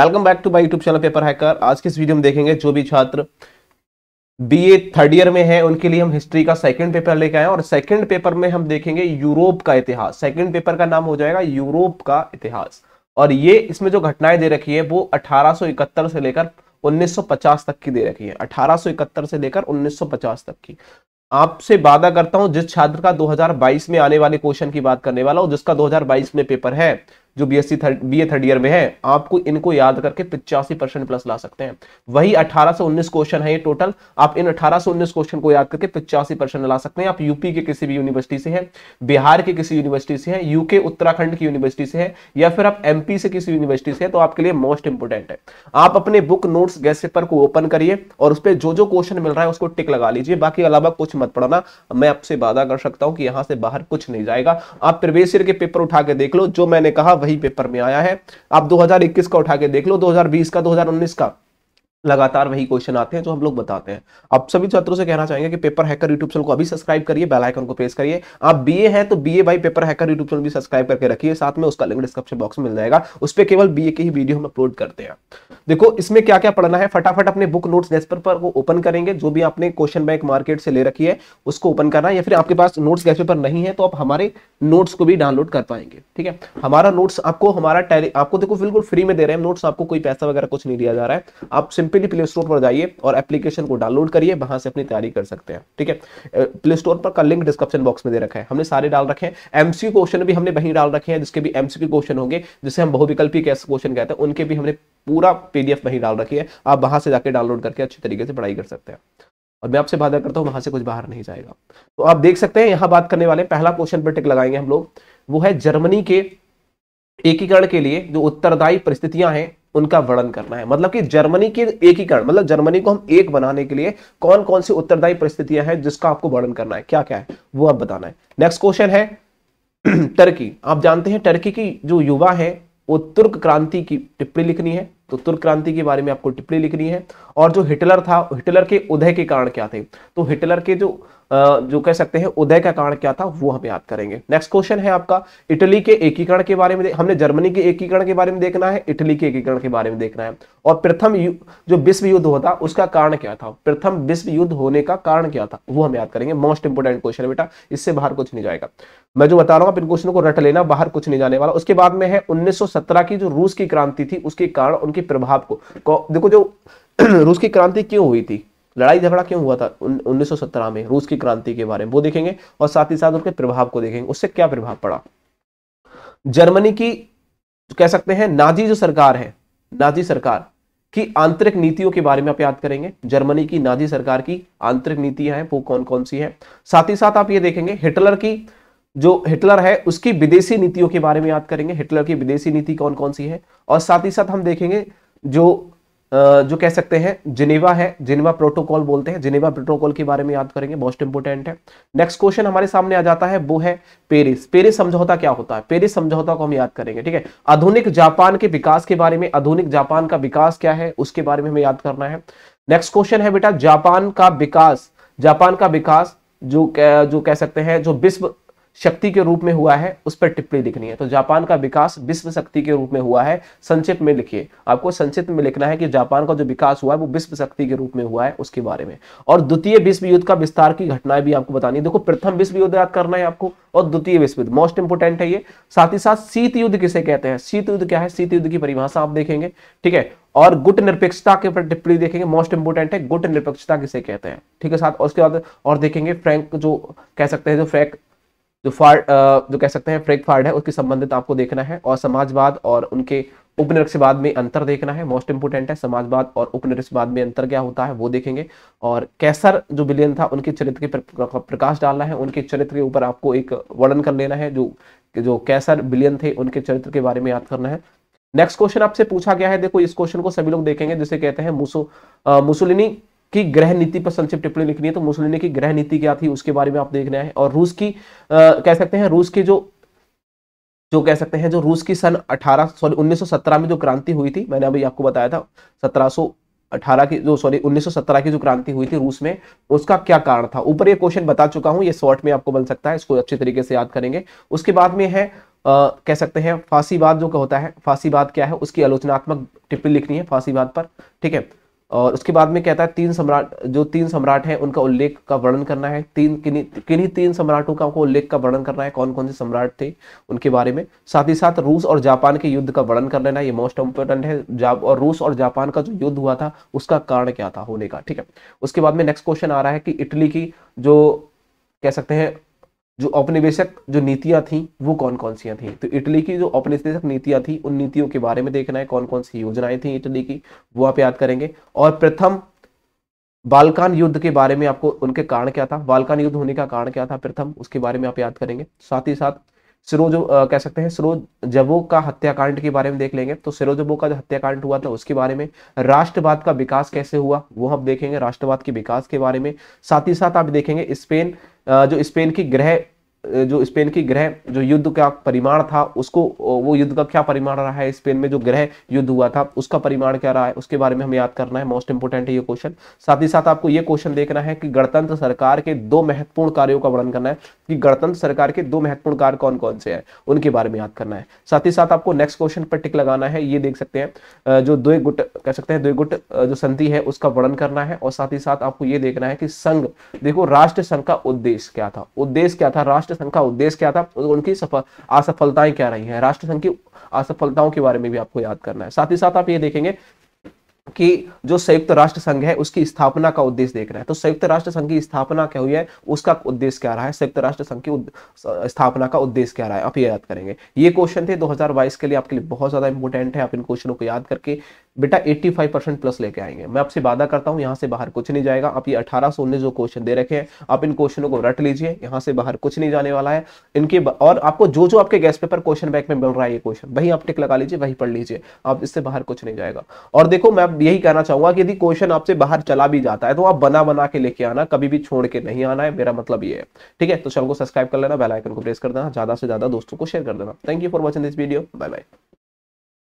welcome back to my YouTube channel paper hacker आज के इस वीडियो में देखेंगे जो भी छात्र बीए थर्ड ईयर में है उनके लिए हम हिस्ट्री का सेकंड पेपर लेके आए और सेकंड पेपर में हम देखेंगे यूरोप का इतिहास सेकंड पेपर का नाम हो जाएगा यूरोप का इतिहास और ये इसमें जो घटनाएं दे रखी है वो अठारह से लेकर उन्नीस तक की दे रखी है अठारह से लेकर उन्नीस तक की आपसे वादा करता हूं जिस छात्र का 2022 में आने वाले क्वेश्चन की बात करने वाला हो जिसका 2022 में पेपर है जो B S C third B A third year में है आपको इनको याद करके पिचासी परसेंट प्लस ला सकते हैं वही अठारह से उन्नीस क्वेश्चन है ये टोटल आप इन अठारह से उन्नीस क्वेश्चन को याद करके पिचासी परसेंट ला सकते हैं आप यूपी के किसी भी यूनिवर्सिटी से है बिहार के किसी यूनिवर्सिटी से है यूके उत्तराखंड की यूनिवर्सिटी से है या फिर आप एमपी से किसी यूनिवर्सिटी से है तो आपके लिए मोस्ट इंपोर्टेंट है आप अपने बुक नोट्स गैस पेपर को ओपन करिए और उस पर जो जो क्वेश्चन मिल रहा है उसको टिक लगा लीजिए बाकी अलावा कुछ मत पढ़ना मैं आपसे वादा कर सकता हूं कि यहाँ से बाहर कुछ नहीं जाएगा आप प्रवेश के पेपर उठा के देख लो जो मैंने कहा वही वही पेपर में आया है आप 2021 का उठा के देख लो 2020 का 2019 का लगातार वही क्वेश्चन आते हैं जो हम लोग बताते हैं आप सभी छात्रों से कहना चाहेंगे कि पेपर हैकर यूट्यूब चैनल को अभी सब्सक्राइब करिए बेल आइकन को प्रेस करिए आप बीए हैं तो BA by paper hacker YouTube channel भी सब्सक्राइब करके रखिए साथ में उसका लिंक डिस्क्रिप्शन बॉक्स में मिल जाएगा उस पर केवल बीए की ही वीडियो हम अपलोड करते हैं देखो इसमें क्या क्या पढ़ना है फटाफट अपने बुक नोट डेस्पर पर को ओपन करेंगे जो भी आपने क्वेश्चन बैंक मार्केट से ले रखी है उसको ओपन करना है या फिर आपके पास नोट्स डेस्पर पर नहीं है तो आप हमारे नोट्स को भी डाउनलोड कर पाएंगे ठीक है हमारा नोट्स आपको हमारा आपको देखो बिल्कुल फ्री में दे रहे हैं नोट्स आपको कोई पैसा वगैरह कुछ नहीं दिया जा रहा है आप सिंपली प्ले स्टोर पर जाइए और एप्लीकेशन को डाउनलोड करिए वहां से अपनी तैयारी कर सकते हैं ठीक है प्ले स्टोर पर का लिंक डिस्क्रिप्शन बॉक्स में दे रखा है हमने सारे डाल रखे हैं एमसीयू क्वेश्चन भी हमने वहीं डाल रखे हैं जिसके भी एमसीयू क्वेश्चन होंगे जिसे हम बहुविकल्पी कैसे क्वेश्चन कहते हैं उनके भी हमने पूरा पीडीएफ वहीं डाल रखी है आप वहां से जाकर डाउनलोड करके अच्छे तरीके से पढ़ाई कर सकते हैं और मैं आपसे बात करता हूँ वहां से कुछ बाहर नहीं जाएगा तो आप देख सकते हैं यहाँ बात करने वाले पहला क्वेश्चन पर टिक लगाएंगे हम लोग वो है जर्मनी के एकीकरण के लिए जो उत्तरदायी परिस्थितियां हैं उनका वर्णन करना है मतलब कि जर्मनी के एकीकरण मतलब जर्मनी को हम एक बनाने के लिए कौन कौन सी उत्तरदायी परिस्थितियां हैं जिसका आपको वर्णन करना है क्या क्या है वो आप बताना है नेक्स्ट क्वेश्चन है टर्की आप जानते हैं टर्की की जो युवा है वो तुर्क क्रांति की टिप्पणी लिखनी है तो तुर्क क्रांति के बारे में आपको टिप्पणी लिखनी है और जो हिटलर था हिटलर के उदय के कारण क्या थे तो हिटलर के जो जो कह सकते हैं उदय का कारण क्या था वो हम याद करेंगे नेक्स्ट क्वेश्चन है आपका इटली के एकीकरण के बारे में हमने जर्मनी के एकीकरण के बारे में देखना है इटली के एकीकरण के बारे में देखना है और प्रथम जो विश्व युद्ध होता उसका कारण क्या था प्रथम विश्व युद्ध होने का कारण क्या था वो हम याद करेंगे मोस्ट इंपोर्टेंट क्वेश्चन बेटा इससे बाहर कुछ नहीं जाएगा मैं जो बता रहा हूं आप इन क्वेश्चनों को रट लेना बाहर कुछ नहीं जाने वाला उसके बाद में है 1917 की जो रूस की क्रांति थी उसके कारण उनके प्रभाव को देखो जो रूस की क्रांति क्यों हुई थी लड़ाई झगड़ा क्यों हुआ था 1917 में रूस की क्रांति के बारे में वो देखेंगे और साथ ही साथ उनके प्रभाव को देखेंगे उससे क्या प्रभाव पड़ा जर्मनी की कह सकते हैं नाजी जो सरकार है नाजी सरकार की आंतरिक नीतियों के बारे में आप याद करेंगे जर्मनी की नाजी सरकार की आंतरिक नीतियां हैं वो कौन कौन सी हैं साथ ही साथ आप ये देखेंगे हिटलर की जो हिटलर है उसकी विदेशी नीतियों के बारे में याद करेंगे हिटलर की विदेशी नीति कौन कौन सी है और साथ ही साथ हम देखेंगे जो जो कह सकते हैं जिनेवा है जिनेवा प्रोटोकॉल बोलते हैं जिनेवा प्रोटोकॉल के बारे में याद करेंगे मोस्ट इंपोर्टेंट है नेक्स्ट क्वेश्चन हमारे सामने आ जाता है वो है पेरिस पेरिस समझौता क्या होता है पेरिस समझौता को हम याद करेंगे ठीक है आधुनिक जापान के विकास के बारे में आधुनिक जापान का विकास क्या है उसके बारे में हमें याद करना है नेक्स्ट क्वेश्चन है बेटा जापान का विकास जापान का विकास जो जो कह सकते हैं जो विश्व शक्ति के रूप में हुआ है उस पर टिप्पणी लिखनी है तो जापान का विकास विश्व शक्ति के रूप में हुआ है संक्षिप्त में लिखिए आपको संक्षिप्त में लिखना है कि जापान का जो विकास हुआ है वो विश्व शक्ति के रूप में हुआ है उसके बारे में और द्वितीय विश्व युद्ध का विस्तार की घटनाएं भी आपको बतानी है देखो प्रथम विश्व युद्ध याद करना है आपको और द्वितीय विश्व युद्ध मोस्ट इंपोर्टेंट है ये साथ ही साथ शीत युद्ध किसे कहते हैं शीत युद्ध क्या है शीत युद्ध की परिभाषा आप देखेंगे ठीक है और गुट निरपेक्षता के ऊपर टिप्पणी देखेंगे मोस्ट इंपोर्टेंट है गुट निरपेक्षता किसे कहते हैं ठीक है साथ उसके बाद और देखेंगे फ्रैंक जो कह सकते हैं जो फ्रैंक जो फार्ड जो कह सकते हैं फ्रेक फार्ड है उसके संबंधित आपको देखना है और समाजवाद और उनके उपनिवेशवाद में अंतर देखना है मोस्ट इंपोर्टेंट है समाजवाद और उपनिवेशवाद में अंतर क्या होता है वो देखेंगे और कैसर जो बिलियन था उनके चरित्र के प्रकाश डालना है उनके चरित्र के ऊपर आपको एक वर्णन कर लेना है जो जो कैसर बिलियन थे उनके चरित्र के बारे में याद करना है नेक्स्ट क्वेश्चन आपसे पूछा गया है देखो इस क्वेश्चन को सभी लोग देखेंगे जिसे कहते हैं मुसो मुसोलिनी की ग्रह नीति पर संक्षिप्त टिप्पणी लिखनी है तो मुसोलिनी की ग्रह नीति क्या थी उसके बारे में आप देखना है और रूस की आ, कह सकते हैं रूस के जो जो कह सकते हैं जो रूस की सन 18 सॉरी 1917 में जो क्रांति हुई थी मैंने अभी आपको बताया था 1718 की जो सॉरी 1917 की जो क्रांति हुई थी रूस में उसका क्या कारण था ऊपर ये क्वेश्चन बता चुका हूं ये शॉर्ट में आपको बन सकता है इसको अच्छे तरीके से याद करेंगे उसके बाद में है आ, कह सकते हैं फांसीवाद जो होता है फांसीवाद क्या है उसकी आलोचनात्मक टिप्पणी लिखनी है फांसीवाद पर ठीक है और उसके बाद में कहता है तीन सम्राट जो तीन सम्राट हैं उनका उल्लेख का वर्णन करना है तीन किन्हीं तीन सम्राटों का उल्लेख का वर्णन करना है कौन कौन से सम्राट थे उनके बारे में साथ ही साथ रूस और जापान के युद्ध का वर्णन कर लेना ये मोस्ट इंपोर्टेंट है और रूस और जापान का जो युद्ध हुआ था उसका कारण क्या था होने का ठीक है उसके बाद में नेक्स्ट क्वेश्चन आ रहा है कि इटली की जो कह सकते हैं जो औपनिवेशक जो नीतियां थी वो कौन कौन सी थी तो इटली की जो औपनिवेशक नीतियां थी उन नीतियों के बारे में देखना है कौन कौन सी योजनाएं थी इटली की वो आप याद करेंगे और प्रथम बालकान युद्ध के बारे में आपको उनके कारण क्या था बालकान युद्ध होने का कारण क्या था प्रथम उसके बारे में आप याद करेंगे साथ ही साथ सिरोजो कह सकते हैं सिरोज जबो का हत्याकांड के बारे में देख लेंगे तो सिरोजबो का जो हत्याकांड हुआ था उसके बारे में राष्ट्रवाद का विकास कैसे हुआ वो हम देखेंगे राष्ट्रवाद के विकास के बारे में साथ ही साथ आप देखेंगे स्पेन जो स्पेन की ग्रह जो स्पेन की ग्रह जो युद्ध का परिमाण था उसको वो युद्ध का क्या परिमाण रहा है स्पेन में जो ग्रह युद्ध हुआ था उसका परिमाण क्या रहा है उसके बारे में हमें याद करना है मोस्ट इंपोर्टेंट है ये क्वेश्चन साथ ही साथ आपको ये क्वेश्चन देखना है कि गणतंत्र सरकार के दो महत्वपूर्ण कार्यों का वर्णन करना है कि गणतंत्र सरकार के दो महत्वपूर्ण कार्य कौन कौन से है उनके बारे में याद करना है साथ ही साथ आपको नेक्स्ट क्वेश्चन पर टिक लगाना है ये देख सकते हैं जो दो गुट कह सकते हैं दो गुट जो संधि है उसका वर्णन करना है और साथ ही साथ आपको ये देखना है कि संघ देखो राष्ट्र संघ का उद्देश्य क्या था उद्देश्य क्या था राष्ट्र संघ का उद्देश्य क्या था उनकी असफलताएं क्या रही राष्ट्र संघ की असफलताओं के बारे में भी आपको याद करना है साथ ही साथ आप ये देखेंगे कि जो संयुक्त राष्ट्र संघ है उसकी स्थापना का उद्देश्य देख रहे हैं तो संयुक्त राष्ट्र संघ की स्थापना क्या हुई है उसका उद्देश्य क्या रहा है संयुक्त राष्ट्र संघ की स्थापना का उद्देश्य क्या रहा है आप ये याद करेंगे ये क्वेश्चन थे 2022 के लिए आपके लिए बहुत ज्यादा इंपोर्टेंट है आप इन क्वेश्चनों को याद करके बेटा 85 परसेंट प्लस लेके आएंगे मैं आपसे वादा करता हूँ यहाँ से बाहर कुछ नहीं जाएगा आप ये अठारह सौ उन्नीस जो क्वेश्चन दे रखे हैं आप इन क्वेश्चनों को रट लीजिए यहाँ से बाहर कुछ नहीं जाने वाला है इनके और आपको जो जो आपके गैस पेपर क्वेश्चन बैक में मिल रहा है ये क्वेश्चन वही आप टिक लगा लीजिए वही पढ़ लीजिए आप इससे बाहर कुछ नहीं जाएगा और देखो मैं यही कहना चाहूंगा कि यदि क्वेश्चन आपसे बाहर चला भी जाता है तो आप बना बना के लेके आना कभी भी छोड़ के नहीं आना है मेरा मतलब ये है ठीक है तो चैनल को सब्सक्राइब कर लेना बेलाइकन को प्रेस कर देना ज्यादा से ज्यादा दोस्तों को शेयर कर देना thank you for watching this video bye bye